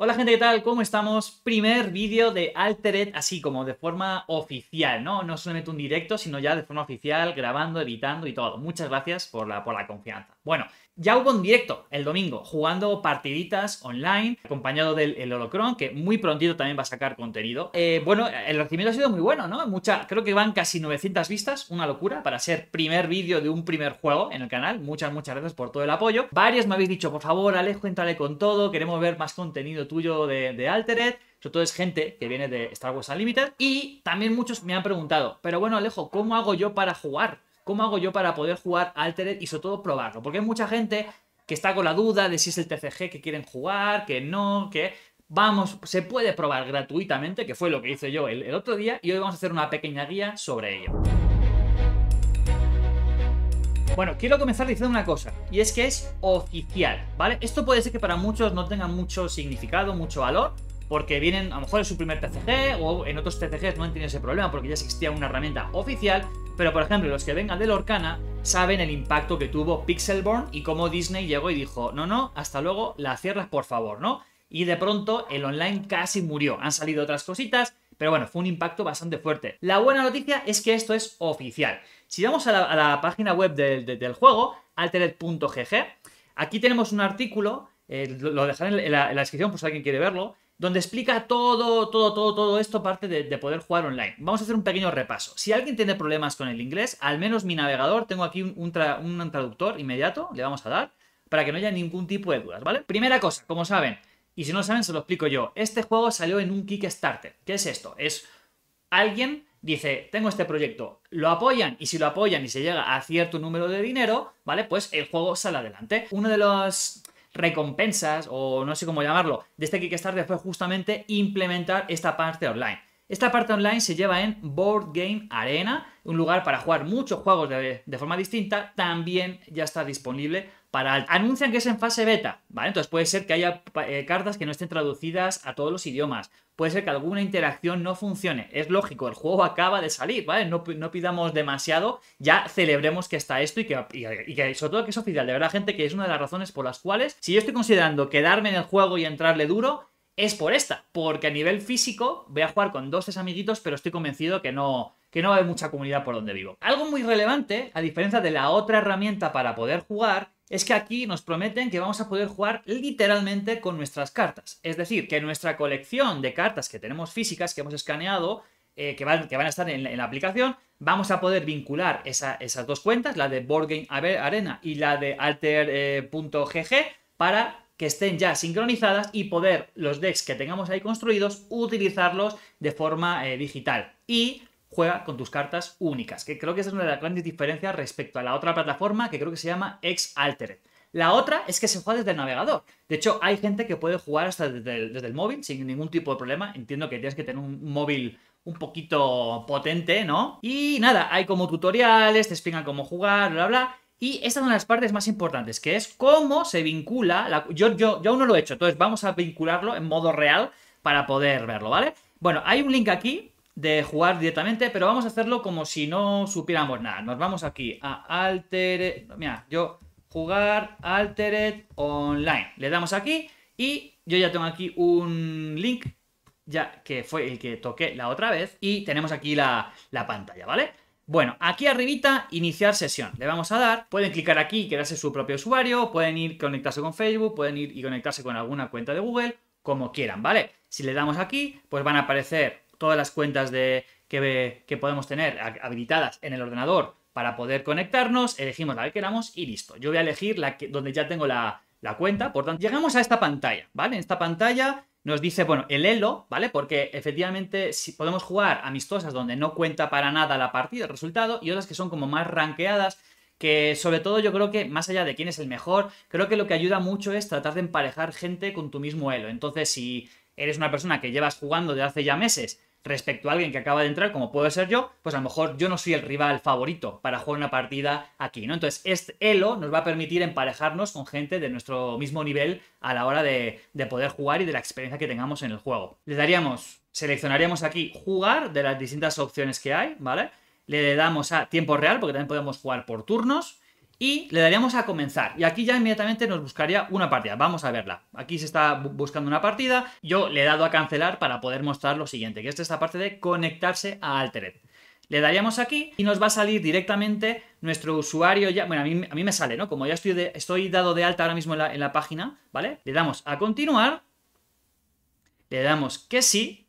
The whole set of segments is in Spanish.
Hola gente, ¿qué tal? ¿Cómo estamos? Primer vídeo de Altered, así como de forma oficial, ¿no? No solamente un directo, sino ya de forma oficial, grabando, editando y todo. Muchas gracias por la, por la confianza. Bueno, ya hubo un directo el domingo, jugando partiditas online, acompañado del Holocron, que muy prontito también va a sacar contenido. Eh, bueno, el recibimiento ha sido muy bueno, ¿no? Mucha, creo que van casi 900 vistas, una locura, para ser primer vídeo de un primer juego en el canal. Muchas, muchas gracias por todo el apoyo. Varios me habéis dicho, por favor, Alejo, entrale con todo, queremos ver más contenido tuyo de, de Altered. Sobre todo es gente que viene de Star Wars Unlimited. Y también muchos me han preguntado, pero bueno, Alejo, ¿cómo hago yo para jugar? ¿Cómo hago yo para poder jugar Altered y sobre todo probarlo? Porque hay mucha gente que está con la duda de si es el TCG que quieren jugar, que no, que... Vamos, se puede probar gratuitamente, que fue lo que hice yo el, el otro día, y hoy vamos a hacer una pequeña guía sobre ello. Bueno, quiero comenzar diciendo una cosa, y es que es oficial, ¿vale? Esto puede ser que para muchos no tenga mucho significado, mucho valor, porque vienen, a lo mejor es su primer TCG o en otros TCGs no han tenido ese problema porque ya existía una herramienta oficial, pero por ejemplo los que vengan de Lorcana saben el impacto que tuvo Pixelborn y cómo Disney llegó y dijo, no, no, hasta luego, la cierras por favor, ¿no? Y de pronto el online casi murió, han salido otras cositas, pero bueno, fue un impacto bastante fuerte. La buena noticia es que esto es oficial. Si vamos a la, página web del, juego, altered.gg, aquí tenemos un artículo, eh, lo dejaré en la descripción por si alguien quiere verlo, donde explica todo, todo, todo, todo esto parte de, poder jugar online. Vamos a hacer un pequeño repaso. Si alguien tiene problemas con el inglés, al menos mi navegador, tengo aquí un, un traductor inmediato, le vamos a dar, para que no haya ningún tipo de dudas, ¿vale? Primera cosa, como saben, y si no saben, se lo explico yo, este juego salió en un Kickstarter. ¿Qué es esto? Es alguien dice, tengo este proyecto, lo apoyan y si lo apoyan y se llega a cierto número de dinero, ¿vale? Pues el juego sale adelante. Uno de los recompensas o no sé cómo llamarlo, de este Kickstarter fue justamente implementar esta parte online. Esta parte online se lleva en Board Game Arena, un lugar para jugar muchos juegos de, de, forma distinta. También ya está disponible para Anuncian que es en fase beta, ¿vale? Entonces puede ser que haya eh, cartas que no estén traducidas a todos los idiomas. Puede ser que alguna interacción no funcione. Es lógico, el juego acaba de salir, ¿vale? No, pidamos demasiado, ya celebremos que está esto y que, sobre todo que es oficial. De verdad, gente, que es una de las razones por las cuales, si yo estoy considerando quedarme en el juego y entrarle duro, es por esta. Porque a nivel físico voy a jugar con dos, tres amiguitos, pero estoy convencido que no, que no va a haber mucha comunidad por donde vivo. Algo muy relevante, a diferencia de la otra herramienta para poder jugar, es que aquí nos prometen que vamos a poder jugar literalmente con nuestras cartas. Es decir, que nuestra colección de cartas que tenemos físicas, que hemos escaneado, eh, que, van, que, van, a estar en la, aplicación, vamos a poder vincular esas dos cuentas, la de Board Arena y la de alter.gg, eh, para que estén ya sincronizadas y poder los decks que tengamos ahí construidos utilizarlos de forma eh, digital. Y juega con tus cartas únicas, que creo que esa es una de las grandes diferencias respecto a la otra plataforma que creo que se llama Ex Altered. La otra es que se juega desde el navegador. De hecho, hay gente que puede jugar hasta desde el, móvil sin ningún tipo de problema. Entiendo que tienes que tener un móvil un poquito potente, ¿no? Y nada, hay como tutoriales, te explican cómo jugar, bla, bla. Y esta es una de las partes más importantes, que es cómo se vincula... La... Yo, yo, yo aún no lo he hecho, entonces vamos a vincularlo en modo real para poder verlo, ¿vale? Bueno, hay un link aquí de jugar directamente, pero vamos a hacerlo como si no supiéramos nada. Nos vamos aquí a Altered. Mira, yo jugar Altered Online. Le damos aquí y yo ya tengo aquí un link, ya que fue el que toqué la otra vez, y tenemos aquí la, la pantalla, ¿vale? Bueno, aquí arribita, iniciar sesión. Le vamos a dar, pueden clicar aquí y quedarse su propio usuario, pueden ir conectarse con Facebook, pueden ir y conectarse con alguna cuenta de Google, como quieran, ¿vale? Si le damos aquí, pues van a aparecer todas las cuentas de, que, podemos tener habilitadas en el ordenador para poder conectarnos, elegimos la que queramos y listo. Yo voy a elegir la donde ya tengo la, cuenta, por tanto, llegamos a esta pantalla, ¿vale? En esta pantalla nos dice, bueno, el elo, ¿vale? Porque efectivamente podemos jugar amistosas donde no cuenta para nada la partida, el resultado, y otras que son como más ranqueadas, que sobre todo yo creo que más allá de quién es el mejor, creo que lo que ayuda mucho es tratar de emparejar gente con tu mismo elo. Entonces, si eres una persona que llevas jugando de hace ya meses respecto a alguien que acaba de entrar, como puedo ser yo, pues a lo mejor yo no soy el rival favorito para jugar una partida aquí, ¿no? Entonces, este elo nos va a permitir emparejarnos con gente de nuestro mismo nivel a la hora de, de poder jugar y de la experiencia que tengamos en el juego. Le daríamos, seleccionaríamos aquí jugar de las distintas opciones que hay, ¿vale? Le damos a tiempo real, porque también podemos jugar por turnos y le daríamos a comenzar. Y aquí ya inmediatamente nos buscaría una partida. Vamos a verla. Aquí se está buscando una partida. Yo le he dado a cancelar para poder mostrar lo siguiente, que es esta parte de conectarse a Altered. Le daríamos aquí y nos va a salir directamente nuestro usuario ya. Bueno, a mí, a mí me sale, ¿no? Como ya estoy, estoy dado de alta ahora mismo en la página, ¿vale? Le damos a continuar. Le damos que sí.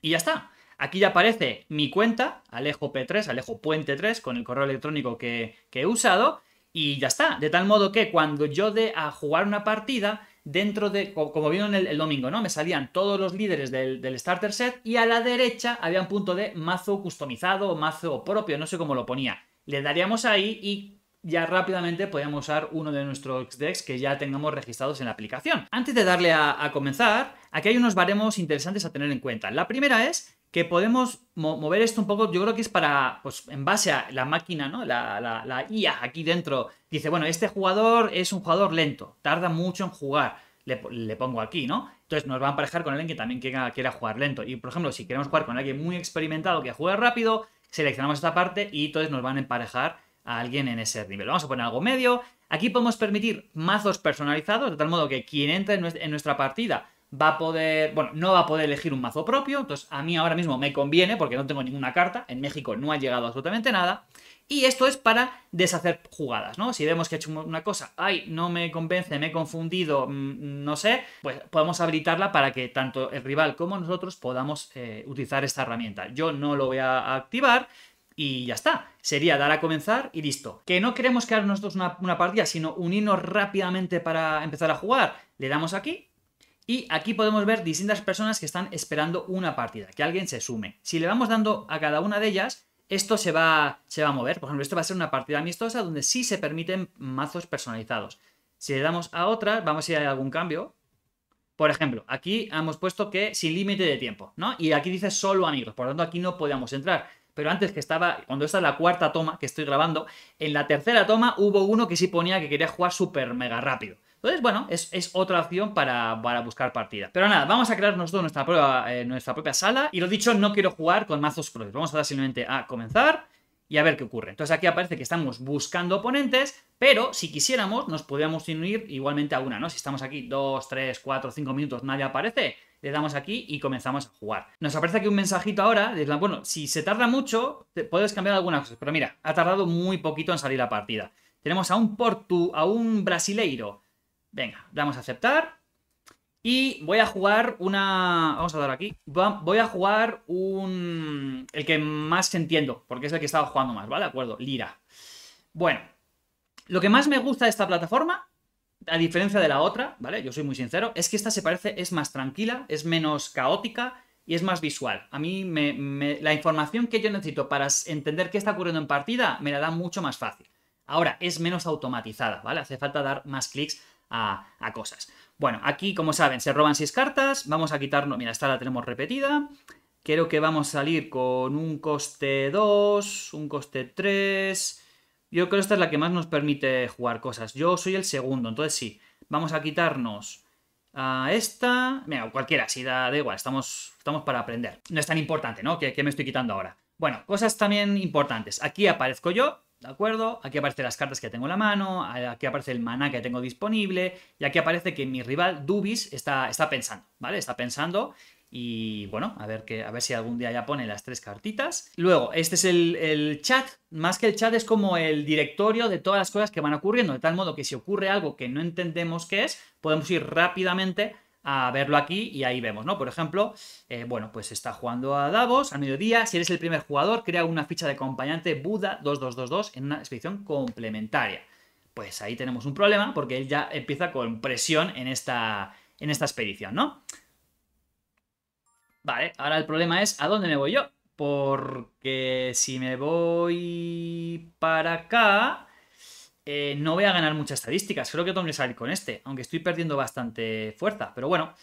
Y ya está. Aquí ya aparece mi cuenta, Alejo P3, Alejo Puente 3, con el correo electrónico que, he usado. Y ya está. De tal modo que cuando yo dé a jugar una partida, dentro de, como vieron el, domingo, ¿no? Me salían todos los líderes del, starter set y a la derecha había un punto de mazo customizado o mazo propio, no sé cómo lo ponía. Le daríamos ahí y ya rápidamente podíamos usar uno de nuestros decks que ya tengamos registrados en la aplicación. Antes de darle a, a comenzar, aquí hay unos baremos interesantes a tener en cuenta. La primera es que podemos mover esto un poco, yo creo que es para, pues en base a la máquina, ¿no? La, la, la, IA aquí dentro dice, bueno, este jugador es un jugador lento, tarda mucho en jugar, le, pongo aquí, ¿no? Entonces nos va a emparejar con alguien que también quiera, quiera, jugar lento. Y por ejemplo, si queremos jugar con alguien muy experimentado que juega rápido, seleccionamos esta parte y entonces nos van a emparejar a alguien en ese nivel. Vamos a poner algo medio. Aquí podemos permitir mazos personalizados, de tal modo que quien entre en nuestra partida va a poder, bueno, no va a poder elegir un mazo propio, entonces a mí ahora mismo me conviene porque no tengo ninguna carta, en México no ha llegado absolutamente nada, y esto es para deshacer jugadas, ¿no? Si vemos que ha hecho una cosa, ay, no me convence, me he confundido, mm, no sé, pues podemos habilitarla para que tanto el rival como nosotros podamos eh, utilizar esta herramienta. Yo no lo voy a activar, y ya está. Sería dar a comenzar y listo. Que no queremos crear nosotros una, partida, sino unirnos rápidamente para empezar a jugar. Le damos aquí y aquí podemos ver distintas personas que están esperando una partida, que alguien se sume. Si le vamos dando a cada una de ellas, esto se va, se va a mover. Por ejemplo, esto va a ser una partida amistosa donde sí se permiten mazos personalizados. Si le damos a otra, vamos a ir a algún cambio. Por ejemplo, aquí hemos puesto que sin límite de tiempo, ¿no? Y aquí dice solo amigos, por lo tanto aquí no podíamos entrar. Pero antes que estaba, cuando esta es la cuarta toma que estoy grabando, en la tercera toma hubo uno que sí ponía que quería jugar súper mega rápido. Entonces, bueno, es, otra opción para, buscar partida. Pero nada, vamos a crearnos nosotros nuestra, prueba, eh, nuestra propia sala. Y lo dicho, no quiero jugar con mazos propios. Vamos a dar simplemente a comenzar y a ver qué ocurre. Entonces aquí aparece que estamos buscando oponentes, pero si quisiéramos nos podríamos unir igualmente a una, ¿no? Si estamos aquí 2, 3, 4, 5 minutos, nadie aparece, le damos aquí y comenzamos a jugar. Nos aparece aquí un mensajito ahora, bueno, si se tarda mucho, puedes cambiar algunas cosas, pero mira, ha tardado muy poquito en salir la partida. Tenemos a un Portu, a un Brasileiro, Venga, damos a aceptar. Y voy a jugar una... Vamos a dar aquí. Voy a jugar un... El que más entiendo, porque es el que estaba jugando más, ¿vale? De acuerdo, Lira. Bueno, lo que más me gusta de esta plataforma, a diferencia de la otra, ¿vale? Yo soy muy sincero, es que esta se parece, es más tranquila, es menos caótica y es más visual. A mí la información que yo necesito para entender qué está ocurriendo en partida me la da mucho más fácil. Ahora, es menos automatizada, ¿vale? Hace falta dar más clics a, cosas. Bueno, aquí, como saben, se roban 6 cartas. Vamos a quitarnos... Mira, esta la tenemos repetida. Creo que vamos a salir con un coste 2, un coste 3... Yo creo que esta es la que más nos permite jugar cosas. Yo soy el segundo, entonces sí. Vamos a quitarnos a esta. Mira, cualquiera, si da, da igual. Estamos, estamos para aprender. No es tan importante, ¿no? ¿Qué, ¿Qué, me estoy quitando ahora? Bueno, cosas también importantes. Aquí aparezco yo. ¿De acuerdo? Aquí aparecen las cartas que tengo en la mano, eh, aquí aparece el maná que tengo disponible, y aquí aparece que mi rival Dubis está, está pensando, ¿vale? Está pensando y bueno, a ver, a ver si algún día ya pone las tres cartitas. Luego, este es el, el, chat. Más que el chat es como el directorio de todas las cosas que van ocurriendo. De tal modo que si ocurre algo que no entendemos qué es, podemos ir rápidamente a verlo aquí y ahí vemos, ¿no? Por ejemplo, eh, bueno, pues está jugando a Davos a mediodía. Si eres el primer jugador, crea una ficha de acompañante Buda 2222 en una expedición complementaria. Pues ahí tenemos un problema porque él ya empieza con presión en esta, en esta expedición, ¿no? Vale, ahora el problema es ¿a dónde me voy yo? Porque si me voy para acá, eh, no voy a ganar muchas estadísticas. Creo que tengo que salir con este, aunque estoy perdiendo bastante fuerza. Pero bueno,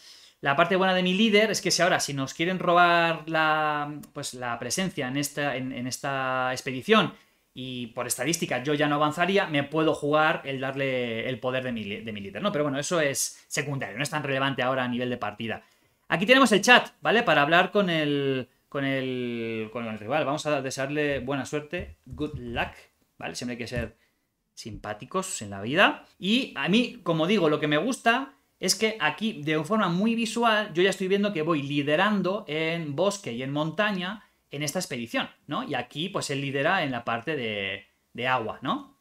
la parte buena de mi líder es que si ahora, si nos quieren robar la, pues, la presencia en esta, en, esta expedición y por estadística yo ya no avanzaría, me puedo jugar el darle el poder de mi, de mi líder, ¿no? Pero bueno, eso es secundario, no es tan relevante ahora a nivel de partida. Aquí tenemos el chat, ¿vale? Para hablar con el, con el, con el rival. Vamos a desearle buena suerte, good luck, ¿vale? Siempre hay que ser simpáticos en la vida. Y a mí, como digo, lo que me gusta es que aquí, de forma muy visual, yo ya estoy viendo que voy liderando en bosque y en montaña en esta expedición, ¿no? Y aquí, pues él lidera en la parte de, de agua, ¿no?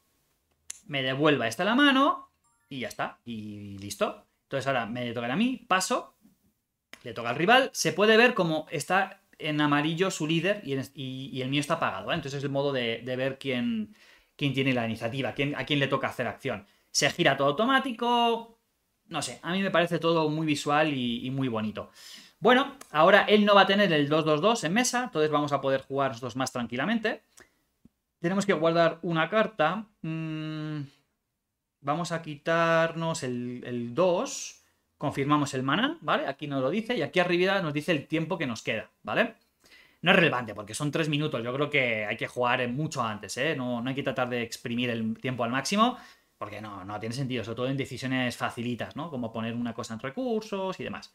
Me devuelva esta la mano y ya está, y listo. Entonces ahora me toca a mí, paso, le toca al rival, se puede ver como está en amarillo su líder y, el mío está apagado, ¿eh? Entonces es el modo de, de ver quién, quién tiene la iniciativa, a quién le toca hacer acción. Se gira todo automático. No sé, a mí me parece todo muy visual y, muy bonito. Bueno, ahora él no va a tener el 2-2-2 en mesa, entonces vamos a poder jugar dos más tranquilamente. Tenemos que guardar una carta. Mm, vamos a quitarnos el, el 2. Confirmamos el mana, ¿vale? Aquí nos lo dice y aquí arriba nos dice el tiempo que nos queda, ¿vale? no es relevante porque son tres minutos. Yo creo que hay que jugar mucho antes, ¿eh? No, hay que tratar de exprimir el tiempo al máximo porque no, no tiene sentido, sobre todo en decisiones facilitas, ¿no? Como poner una cosa en recursos y demás.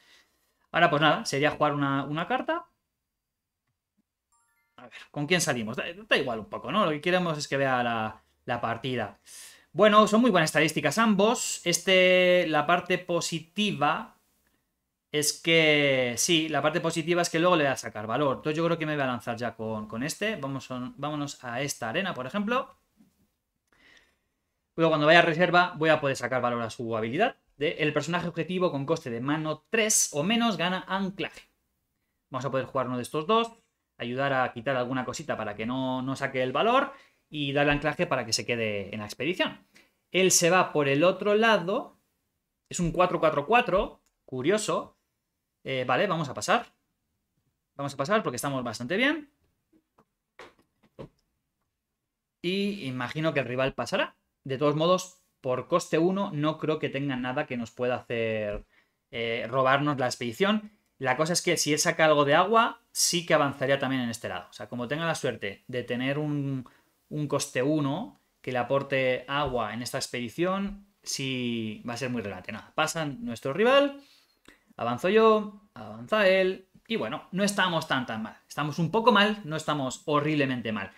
Ahora, pues nada, sería jugar una, carta. A ver, ¿con quién salimos? Da, igual un poco, ¿no? Lo que queremos es que vea la, la partida. Bueno, son muy buenas estadísticas ambos. Este, la parte positiva es que sí, la parte positiva es que luego le voy a sacar valor. Entonces yo creo que me voy a lanzar ya con, este. Vamos a, vámonos a esta arena, por ejemplo. Luego cuando vaya a reserva voy a poder sacar valor a su habilidad. el personaje objetivo con coste de mano 3 o menos gana anclaje. Vamos a poder jugar uno de estos dos, ayudar a quitar alguna cosita para que no, no saque el valor y darle anclaje para que se quede en la expedición. Él se va por el otro lado, es un 4-4-4, curioso, eh, vale, vamos a pasar. Vamos a pasar porque estamos bastante bien. Y imagino que el rival pasará. De todos modos, por coste 1 no creo que tenga nada que nos pueda hacer eh, robarnos la expedición. La cosa es que si él saca algo de agua, sí que avanzaría también en este lado. O sea, como tenga la suerte de tener un, coste 1 que le aporte agua en esta expedición, sí va a ser muy nada, Pasan nuestro rival Avanzo yo, avanza él, y bueno, no estamos tan tan mal. Estamos un poco mal, no estamos horriblemente mal.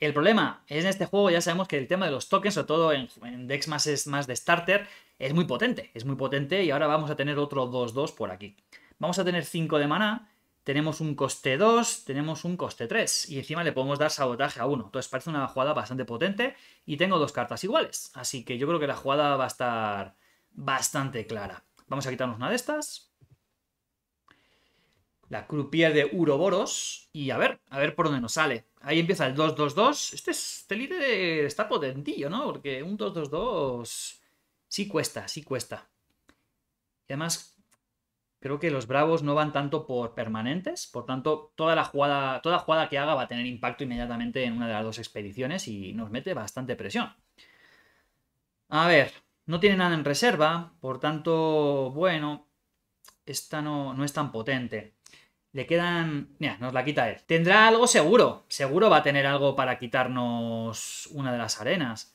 El problema es en este juego, ya sabemos que el tema de los tokens, sobre todo en, Dexmas decks más, es más de starter, es muy potente, es muy potente y ahora vamos a tener otro 2-2 por aquí. Vamos a tener 5 de maná, tenemos un coste 2, tenemos un coste 3 y encima le podemos dar sabotaje a 1. Entonces parece una jugada bastante potente y tengo dos cartas iguales, así que yo creo que la jugada va a estar bastante clara. Vamos a quitarnos una de estas, la croupier de Uroboros. Y a ver, a ver por dónde nos sale. Ahí empieza el 2-2-2. Este, este, líder está potentillo, ¿no? Porque un 2-2-2 sí cuesta, sí cuesta. Y además, creo que los bravos no van tanto por permanentes. Por tanto, toda la jugada, toda jugada que haga va a tener impacto inmediatamente en una de las dos expediciones y nos mete bastante presión. A ver, no tiene nada en reserva. Por tanto, bueno, esta no, no es tan potente. Le quedan... Mira, nos la quita él. Tendrá algo seguro. Seguro va a tener algo para quitarnos una de las arenas.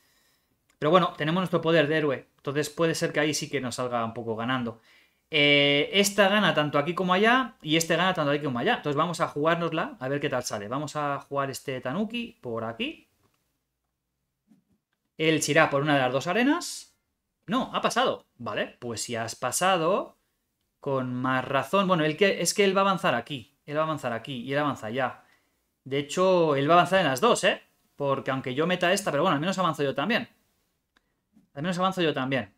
Pero bueno, tenemos nuestro poder de héroe. Entonces puede ser que ahí sí que nos salga un poco ganando. Eh, esta gana tanto aquí como allá y este gana tanto aquí como allá. Entonces vamos a jugárnosla a ver qué tal sale. Vamos a jugar este Tanuki por aquí. Él chirá por una de las dos arenas. No, ha pasado. Vale, pues si has pasado, con más razón. Bueno, es que él va a avanzar aquí. Él va a avanzar aquí y él avanza allá. De hecho, él va a avanzar en las dos, ¿eh? Porque aunque yo meta esta, pero bueno, al menos avanzo yo también. Al menos avanzo yo también.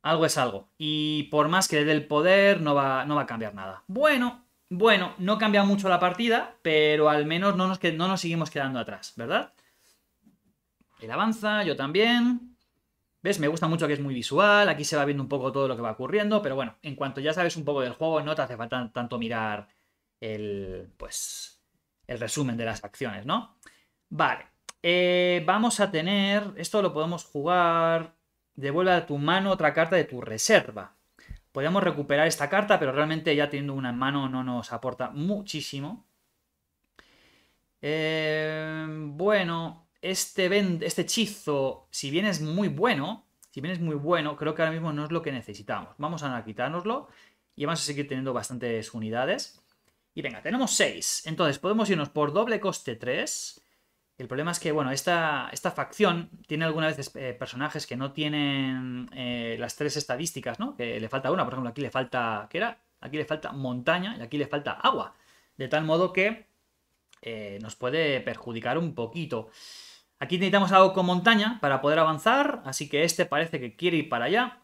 Algo es algo. Y por más que le dé el poder, no va, no va a cambiar nada. Bueno, bueno, no cambia mucho la partida, pero al menos no nos, no nos seguimos quedando atrás, ¿verdad? Él avanza, yo también. Me gusta mucho que es muy visual, aquí se va viendo un poco todo lo que va ocurriendo, pero bueno, en cuanto ya sabes un poco del juego, no te hace falta tanto mirar el, pues, el resumen de las acciones, ¿no? Vale, eh, vamos a tener, esto lo podemos jugar, devuelve a tu mano otra carta de tu reserva. Podemos recuperar esta carta, pero realmente ya teniendo una en mano no nos aporta muchísimo. Eh, bueno, este, este, hechizo, si bien es muy bueno, si bien es muy bueno, creo que ahora mismo no es lo que necesitamos. Vamos a quitárnoslo y vamos a seguir teniendo bastantes unidades. Y venga, tenemos 6. Entonces, podemos irnos por doble coste 3. El problema es que, bueno, esta, esta facción tiene algunas veces eh, personajes que no tienen eh, las tres estadísticas, ¿no? Que le falta una, por ejemplo, aquí le falta, ¿qué era? Aquí le falta montaña y aquí le falta agua. De tal modo que eh, nos puede perjudicar un poquito. Aquí necesitamos algo con montaña para poder avanzar, así que este parece que quiere ir para allá.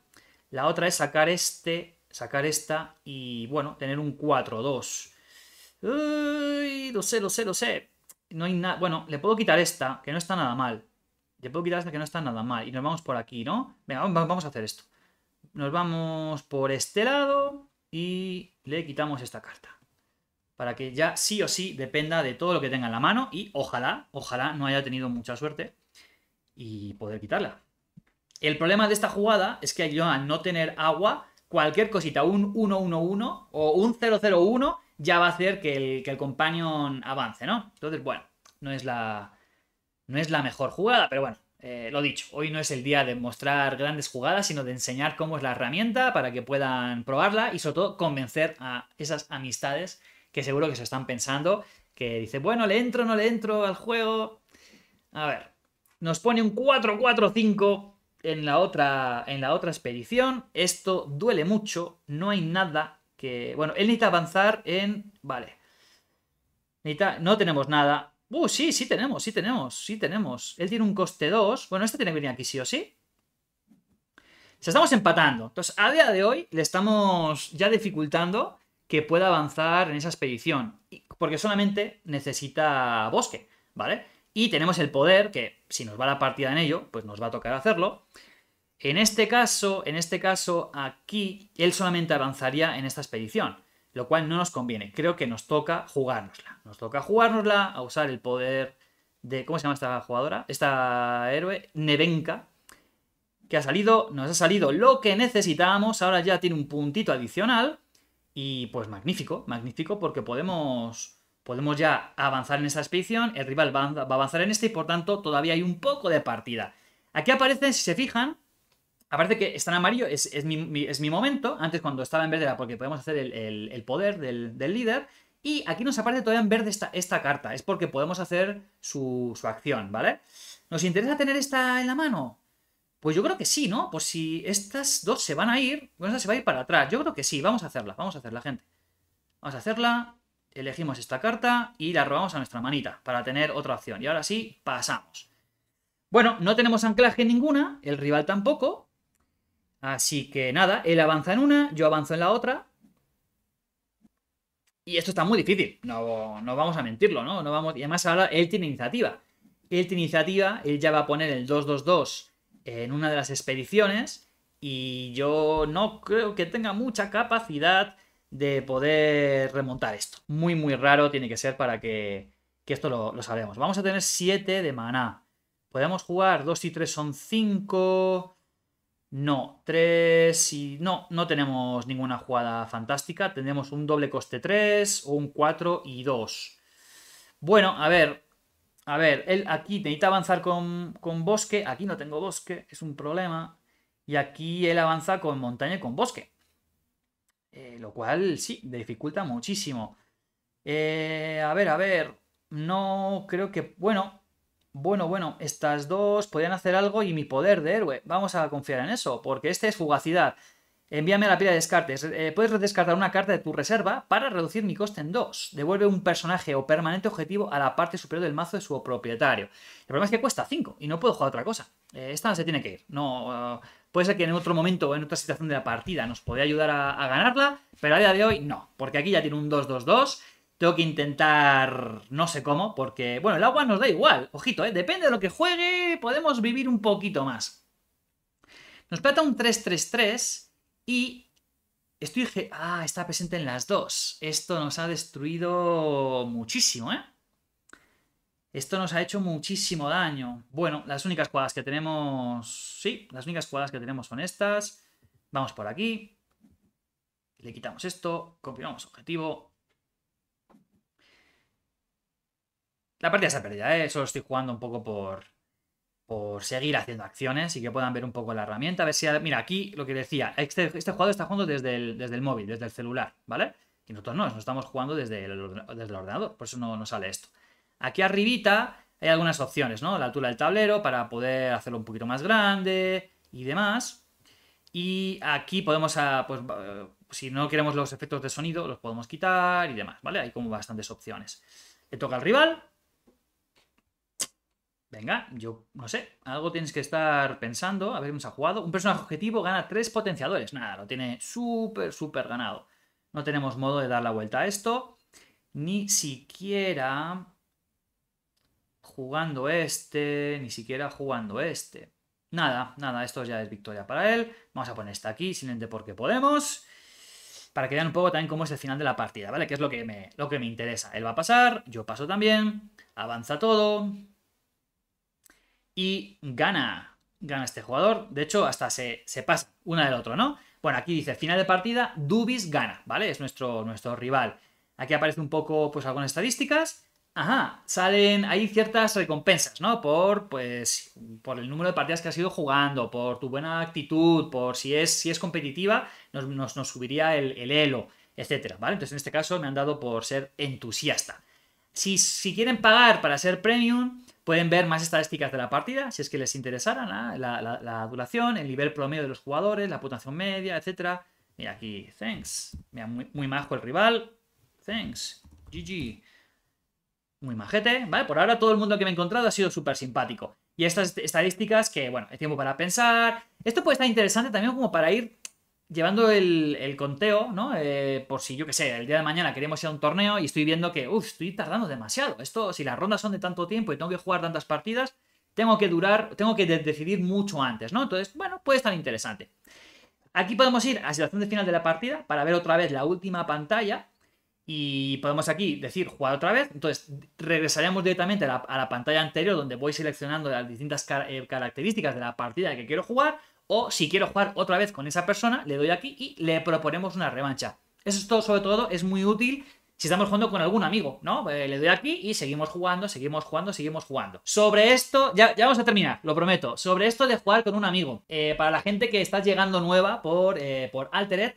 La otra es sacar este, sacar esta y, bueno, tener un 4-2. Uy, lo sé, lo sé, lo sé. No hay nada... Bueno, le puedo quitar esta, que no está nada mal. Le puedo quitar esta, que no está nada mal. Y nos vamos por aquí, ¿no? Venga, vamos a hacer esto. Nos vamos por este lado y le quitamos esta carta para que ya sí o sí dependa de todo lo que tenga en la mano y ojalá, ojalá no haya tenido mucha suerte y poder quitarla. El problema de esta jugada es que yo al no tener agua, cualquier cosita, un 1-1-1 o un 0-0-1 ya va a hacer que el, que companion avance, ¿no? Entonces, bueno, no es la, no es la mejor jugada, pero bueno, eh, lo dicho, hoy no es el día de mostrar grandes jugadas, sino de enseñar cómo es la herramienta para que puedan probarla y sobre todo convencer a esas amistades que seguro que se están pensando, que dice, bueno, le entro, no le entro al juego. A ver, nos pone un 4-4-5 en la otra en la otra expedición. Esto duele mucho, no hay nada que, bueno, él necesita avanzar en, vale. no tenemos nada. Uh, sí, sí tenemos, sí tenemos, sí tenemos. Él tiene un coste 2. Bueno, este tiene que venir aquí sí o sí. Se estamos empatando. Entonces, a día de hoy le estamos ya dificultando que pueda avanzar en esa expedición, porque solamente necesita bosque, ¿vale? Y tenemos el poder que, si nos va la partida en ello, pues nos va a tocar hacerlo. En este caso, en este caso, aquí él solamente avanzaría en esta expedición, lo cual no nos conviene. Creo que nos toca jugárnosla. Nos toca jugárnosla a usar el poder de. ¿Cómo se llama esta jugadora? Esta héroe, Nevenka, que ha salido, nos ha salido lo que necesitábamos. Ahora ya tiene un puntito adicional y pues magnífico, magnífico porque podemos, podemos ya avanzar en esa expedición, el rival va, a avanzar en esta y por tanto todavía hay un poco de partida. Aquí aparece, si se fijan, aparece que está en amarillo, es, es, mi, es mi, momento, antes cuando estaba en verde era porque podemos hacer el, poder del, del, líder, y aquí nos aparece todavía en verde esta, esta carta, es porque podemos hacer su, su acción, ¿vale? ¿Nos interesa tener esta en la mano? Pues yo creo que sí, ¿no? Pues si estas dos se van a ir, bueno, se va a ir para atrás. Yo creo que sí, vamos a hacerla, vamos a hacerla, gente. Vamos a hacerla, elegimos esta carta y la robamos a nuestra manita para tener otra opción. Y ahora sí, pasamos. Bueno, no tenemos anclaje ninguna, el rival tampoco. Así que nada, él avanza en una, yo avanzo en la otra. Y esto está muy difícil, no, vamos a mentirlo, ¿no? vamos... Y además ahora él tiene iniciativa. Él tiene iniciativa, él ya va a poner el 2-2-2 en una de las expediciones y yo no creo que tenga mucha capacidad de poder remontar esto. Muy, muy raro tiene que ser para que, que esto lo, sabemos. Vamos a tener 7 de maná. Podemos jugar 2 y 3 son 5. No, 3 y... No, no tenemos ninguna jugada fantástica. Tendremos un doble coste 3 o un 4 y 2. Bueno, a ver, a ver, él aquí necesita avanzar con, bosque. Aquí no tengo bosque, es un problema. Y aquí él avanza con montaña y con bosque. Eh, lo cual sí, dificulta muchísimo. Eh, a ver, a ver. No creo que. Bueno, bueno, bueno. Estas dos podían hacer algo y mi poder de héroe. Vamos a confiar en eso, porque este es fugacidad. Envíame la pila de descartes. Eh, puedes descartar una carta de tu reserva para reducir mi coste en 2. Devuelve un personaje o permanente objetivo a la parte superior del mazo de su propietario. El problema es que cuesta 5 y no puedo jugar otra cosa. Eh, esta se tiene que ir. No, eh, puede ser que en otro momento o en otra situación de la partida nos podría ayudar a, ganarla, pero a día de hoy no. Porque aquí ya tiene un 2-2-2. Tengo que intentar no sé cómo, porque, bueno, el agua nos da igual. Ojito, eh, depende de lo que juegue, podemos vivir un poquito más. Nos plata un 3-3-3 y estoy... Ah, está presente en las dos. Esto nos ha destruido muchísimo, ¿eh? Esto nos ha hecho muchísimo daño. Bueno, las únicas cuadras que tenemos... Sí, las únicas cuadras que tenemos son estas. Vamos por aquí. Le quitamos esto. Confirmamos objetivo. La partida ha perdido, ¿eh? Solo estoy jugando un poco por por seguir haciendo acciones y que puedan ver un poco la herramienta. A ver si, mira, aquí lo que decía, este, este jugador está jugando desde el, desde el, móvil, desde el celular, ¿vale? Y nosotros no, nos estamos jugando desde el, desde el ordenador, por eso no nos sale esto. Aquí arribita hay algunas opciones, ¿no? La altura del tablero para poder hacerlo un poquito más grande y demás. Y aquí podemos, ah, pues, eh, si no queremos los efectos de sonido, los podemos quitar y demás, ¿vale? Hay como bastantes opciones. Le toca al rival, Venga, yo no sé, algo tienes que estar pensando, a ver cómo se ha jugado. Un personaje objetivo gana tres potenciadores. Nada, lo tiene súper, súper ganado. No tenemos modo de dar la vuelta a esto. Ni siquiera jugando este, ni siquiera jugando este. Nada, nada, esto ya es victoria para él. Vamos a poner este aquí, simplemente porque podemos. Para que vean un poco también cómo es el final de la partida, ¿vale? Que es lo que me, lo que me interesa. Él va a pasar, yo paso también, avanza todo, y gana. Gana este jugador. De hecho, hasta se, se pasa una del otro, ¿no? Bueno, aquí dice final de partida, Dubis gana, ¿vale? Es nuestro, nuestro rival. Aquí aparece un poco, pues, algunas estadísticas. Ajá, salen ahí ciertas recompensas, ¿no? Por, pues, por el número de partidas que has ido jugando, por tu buena actitud, por si es, si es competitiva, nos, nos, subiría el, el elo, etcétera, ¿vale? Entonces, en este caso me han dado por ser entusiasta. Si, si quieren pagar para ser premium, Pueden ver más estadísticas de la partida, si es que les interesaran, la, duración, el nivel promedio de los jugadores, la puntuación media, etc. Y aquí, thanks. muy, muy majo el rival. Thanks. GG. Muy majete, ¿vale? Por ahora todo el mundo que me he encontrado ha sido súper simpático. Y estas estadísticas que, bueno, hay tiempo para pensar. Esto puede estar interesante también como para ir llevando el, conteo, ¿no? Eh, por si yo que sé, el día de mañana queremos ir a un torneo y estoy viendo que, uff, estoy tardando demasiado. Esto, si las rondas son de tanto tiempo y tengo que jugar tantas partidas, tengo que durar, tengo que decidir mucho antes, ¿no? Entonces, bueno, puede estar interesante. Aquí podemos ir a situación de final de la partida para ver otra vez la última pantalla y podemos aquí decir jugar otra vez. Entonces regresaremos directamente a la, pantalla anterior donde voy seleccionando las distintas eh, características de la partida que quiero jugar. O si quiero jugar otra vez con esa persona, le doy aquí y le proponemos una revancha. Eso es todo, sobre todo, es muy útil si estamos jugando con algún amigo, ¿no? Eh, le doy aquí y seguimos jugando, seguimos jugando, seguimos jugando. Sobre esto, ya, vamos a terminar, lo prometo. Sobre esto de jugar con un amigo, eh, para la gente que está llegando nueva por, eh, por Altered,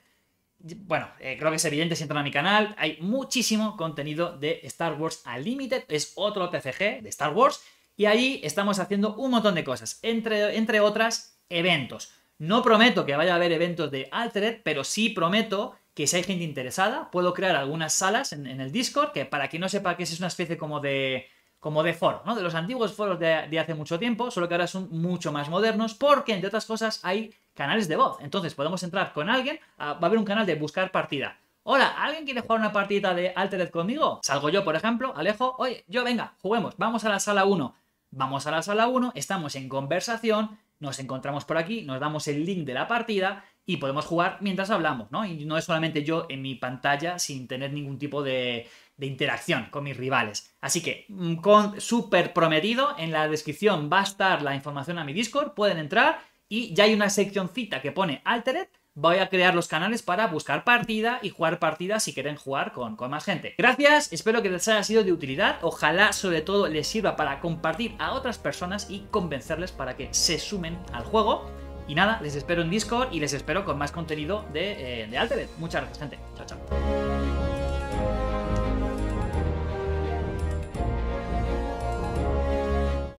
bueno, creo que es evidente si entran a mi canal, hay muchísimo contenido de Star Wars Unlimited, es otro TCG de Star Wars, y ahí estamos haciendo un montón de cosas, entre, entre otras eventos. No prometo que vaya a haber eventos de Altered, pero sí prometo que si hay gente interesada, puedo crear algunas salas en, el Discord, que para quien no sepa que es una especie como de como de foro, ¿no? De los antiguos foros de, hace mucho tiempo, solo que ahora son mucho más modernos, porque entre otras cosas hay canales de voz. Entonces podemos entrar con alguien, ah, va a haber un canal de buscar partida. Hola, ¿alguien quiere jugar una partida de Altered conmigo? Salgo yo, por ejemplo, Alejo, oye, yo venga, juguemos, vamos a la sala 1. Vamos a la sala 1, estamos en conversación, nos encontramos por aquí, nos damos el link de la partida y podemos jugar mientras hablamos, ¿no? Y no es solamente yo en mi pantalla sin tener ningún tipo de, interacción con mis rivales. Así que, mm, con súper prometido, en la descripción va a estar la información a mi Discord, pueden entrar y ya hay una seccióncita que pone Altered voy a crear los canales para buscar partida y jugar partida si quieren jugar con, con más gente. Gracias, espero que les haya sido de utilidad, ojalá sobre todo les sirva para compartir a otras personas y convencerles para que se sumen al juego. Y nada, les espero en Discord y les espero con más contenido de, eh, de Muchas gracias, gente. Chao, chao.